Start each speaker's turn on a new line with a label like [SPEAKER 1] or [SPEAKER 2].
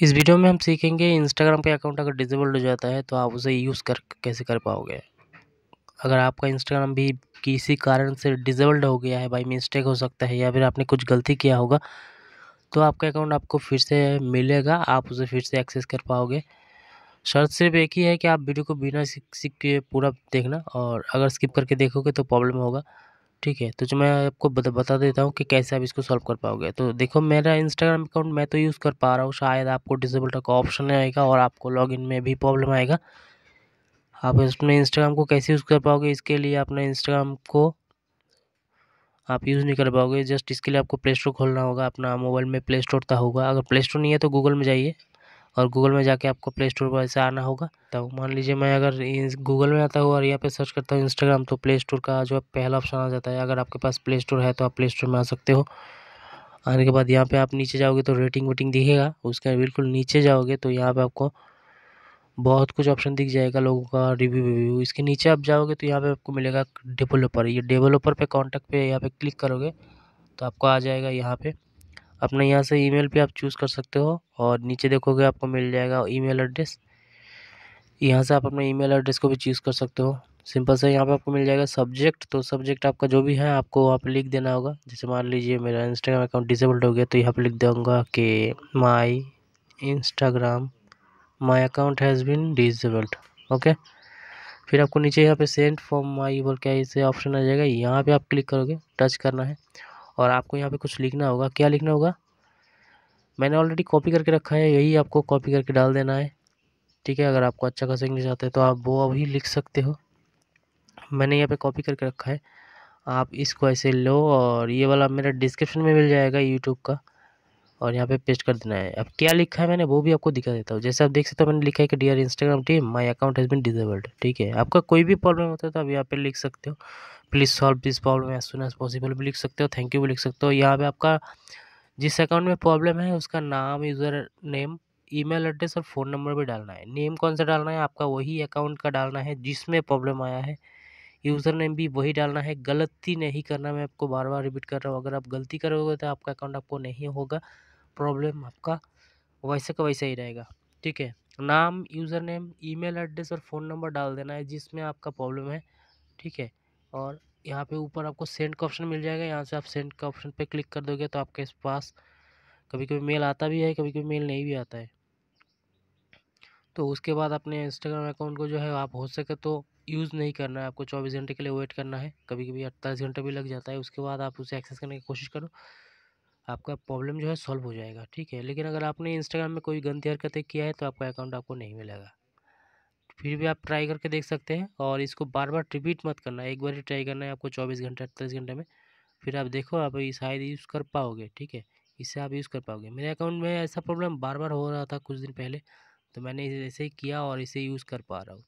[SPEAKER 1] इस वीडियो में हम सीखेंगे इंस्टाग्राम का अकाउंट अगर डिजेबल्ड हो जाता है तो आप उसे यूज़ कर कैसे कर पाओगे अगर आपका इंस्टाग्राम भी किसी कारण से डिजेबल्ड हो गया है बाई मिस्टेक हो सकता है या फिर आपने कुछ गलती किया होगा तो आपका अकाउंट आपको फिर से मिलेगा आप उसे फिर से एक्सेस कर पाओगे शर्त सिर्फ एक ही है कि आप वीडियो को बिना सीख सीख के पूरा देखना और अगर स्किप करके देखोगे तो प्रॉब्लम होगा ठीक है तो जो मैं आपको बता देता हूँ कि कैसे आप इसको सॉल्व कर पाओगे तो देखो मेरा इंस्टाग्राम अकाउंट मैं तो यूज़ कर पा रहा हूँ शायद आपको डिसेबल का ऑप्शन आएगा और आपको लॉगिन में भी प्रॉब्लम आएगा आप इसमें इंस्टाग्राम को कैसे यूज़ कर पाओगे इसके लिए अपने इंस्टाग्राम को आप यूज़ नहीं कर पाओगे जस्ट इसके लिए आपको प्ले स्टोर खोलना होगा अपना मोबाइल में प्ले स्टोर तो होगा अगर प्ले स्टोर नहीं है तो गूगल में जाइए और गूगल में जाके आपको प्ले स्टोर पर ऐसे आना होगा तो मान लीजिए मैं अगर गूगल में आता हूँ और यहाँ पे सर्च करता हूँ इंस्टाग्राम तो प्ले स्टोर का जो है पहला ऑप्शन आ जाता है अगर आपके पास प्ले स्टोर है तो आप प्ले स्टोर में आ सकते हो आने के बाद यहाँ पे आप नीचे जाओगे तो रेटिंग वेटिंग दिखेगा उसके बिल्कुल नीचे जाओगे तो यहाँ पे आपको बहुत कुछ ऑप्शन दिख जाएगा लोगों का रिव्यू रिव्यू इसके नीचे आप जाओगे तो यहाँ पे आपको मिलेगा डेवलपर ये डेवलपर पे कांटेक्ट पे यहाँ पे क्लिक करोगे तो आपको आ जाएगा यहाँ पे अपने यहाँ से ईमेल भी आप चूज़ कर सकते हो और नीचे देखोगे आपको मिल जाएगा ईमेल एड्रेस यहाँ से आप अपने ईमेल एड्रेस को भी चूज़ कर सकते हो सिंपल से यहाँ पे आपको मिल जाएगा सब्जेक्ट तो सब्जेक्ट आपका जो भी है आपको वहाँ आप लिख देना होगा जैसे मान लीजिए मेरा इंस्टाग्राम अकाउंट डिसेबल्ड हो गया तो यहाँ पर लिख दूँगा कि my Instagram my account has been disabled okay फिर आपको नीचे यहाँ पे सेंड फॉर्म माई बोल क्या इसे ऑप्शन आ जाएगा यहाँ पे आप क्लिक करोगे टच करना है और आपको यहाँ पे कुछ लिखना होगा क्या लिखना होगा मैंने ऑलरेडी कॉपी करके रखा है यही आपको कॉपी करके डाल देना है ठीक है अगर आपको अच्छा खासा इंग्लिश आता है तो आप वो अभी लिख सकते हो मैंने यहाँ पे कॉपी करके रखा है आप इसको ऐसे लो और ये वाला मेरा डिस्क्रिप्शन में मिल जाएगा यूट्यूब का और यहाँ पे पेस्ट कर देना है अब क्या लिखा है मैंने वो भी आपको दिखा देता हूँ जैसे आप देख सकते हो मैंने लिखा है कि dear Instagram team my account has been disabled ठीक है आपका कोई भी प्रॉब्लम होता है तो आप यहाँ पे लिख सकते हो please solve this problem as soon as possible भी लिख सकते हो थैंक यू भी लिख सकते हो यहाँ पे आपका जिस अकाउंट में प्रॉब्लम है उसका नाम यूज़र नेम ईमेल एड्रेस और फ़ोन नंबर भी डालना है नेम कौन सा डालना है आपका वही अकाउंट का डालना है जिसमें प्रॉब्लम आया है यूज़र नेम भी वही डालना है गलती नहीं करना मैं आपको बार बार रिपीट कर रहा हूँ अगर आप गलती करोगे तो आपका अकाउंट आपको नहीं होगा प्रॉब्लम आपका वैसे का वैसा ही रहेगा ठीक है नाम यूज़र नेम ईमेल एड्रेस और फ़ोन नंबर डाल देना है जिसमें आपका प्रॉब्लम है ठीक है और यहाँ पे ऊपर आपको सेंड का ऑप्शन मिल जाएगा यहाँ से आप सेंड का ऑप्शन पे क्लिक कर दोगे तो आपके पास कभी कभी मेल आता भी है कभी कभी मेल नहीं भी आता है तो उसके बाद अपने इंस्टाग्राम अकाउंट को जो है आप हो सके तो यूज़ नहीं करना है आपको चौबीस घंटे के लिए वेट करना है कभी कभी अट्ठाईस घंटे भी लग जाता है उसके बाद आप उसे एक्सेस करने की कोशिश करो आपका प्रॉब्लम जो है सॉल्व हो जाएगा ठीक है लेकिन अगर आपने इंस्टाग्राम में कोई गंदी हरकतें किया है तो आपका अकाउंट आपको नहीं मिलेगा फिर भी आप ट्राई करके देख सकते हैं और इसको बार बार रिपीट मत करना एक बार ही ट्राई करना है आपको चौबीस घंटे अट्ठाईस घंटे में फिर आप देखो आप शायद यूज़ कर पाओगे ठीक है इससे आप यूज़ कर पाओगे मेरे अकाउंट में ऐसा प्रॉब्लम बार बार हो रहा था कुछ दिन पहले तो मैंने ऐसे ही किया और इसे यूज़ कर पा रहा हूँ